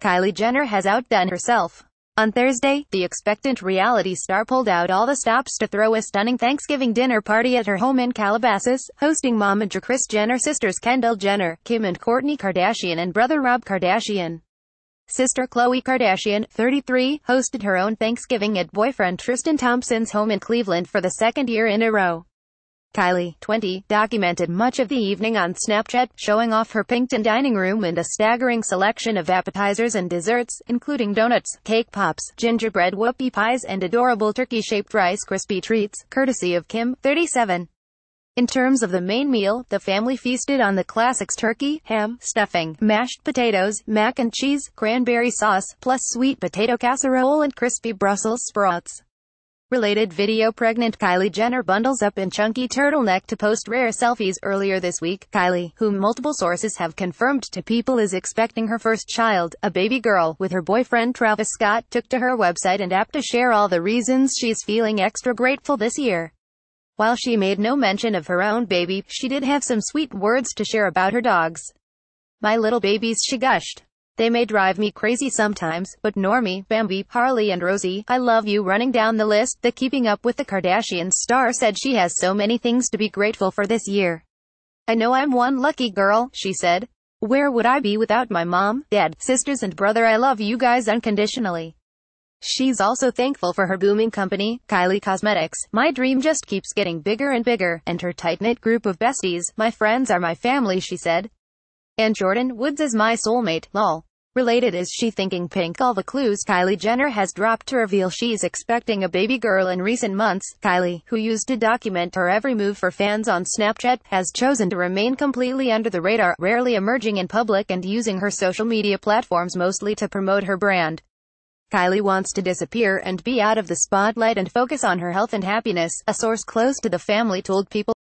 Kylie Jenner has outdone herself. On Thursday, the expectant reality star pulled out all the stops to throw a stunning Thanksgiving dinner party at her home in Calabasas, hosting mom and Chris Jenner sisters Kendall Jenner, Kim and Kourtney Kardashian and brother Rob Kardashian. Sister Khloe Kardashian, 33, hosted her own Thanksgiving at boyfriend Tristan Thompson's home in Cleveland for the second year in a row. Kylie, 20, documented much of the evening on Snapchat, showing off her Pinkton dining room and a staggering selection of appetizers and desserts, including donuts, cake pops, gingerbread whoopie pies and adorable turkey-shaped Rice Krispie treats, courtesy of Kim, 37. In terms of the main meal, the family feasted on the classics turkey, ham, stuffing, mashed potatoes, mac and cheese, cranberry sauce, plus sweet potato casserole and crispy Brussels sprouts related video pregnant Kylie Jenner bundles up in chunky turtleneck to post rare selfies earlier this week. Kylie, whom multiple sources have confirmed to people is expecting her first child, a baby girl, with her boyfriend Travis Scott, took to her website and app to share all the reasons she's feeling extra grateful this year. While she made no mention of her own baby, she did have some sweet words to share about her dogs. My little babies she gushed. They may drive me crazy sometimes, but Normie, Bambi, Harley and Rosie, I love you running down the list. The Keeping Up with the Kardashians star said she has so many things to be grateful for this year. I know I'm one lucky girl, she said. Where would I be without my mom, dad, sisters and brother? I love you guys unconditionally. She's also thankful for her booming company, Kylie Cosmetics. My dream just keeps getting bigger and bigger, and her tight-knit group of besties, my friends are my family, she said. And Jordan Woods is my soulmate, lol. Related is she thinking pink all the clues Kylie Jenner has dropped to reveal she's expecting a baby girl in recent months. Kylie, who used to document her every move for fans on Snapchat, has chosen to remain completely under the radar, rarely emerging in public and using her social media platforms mostly to promote her brand. Kylie wants to disappear and be out of the spotlight and focus on her health and happiness, a source close to the family told People.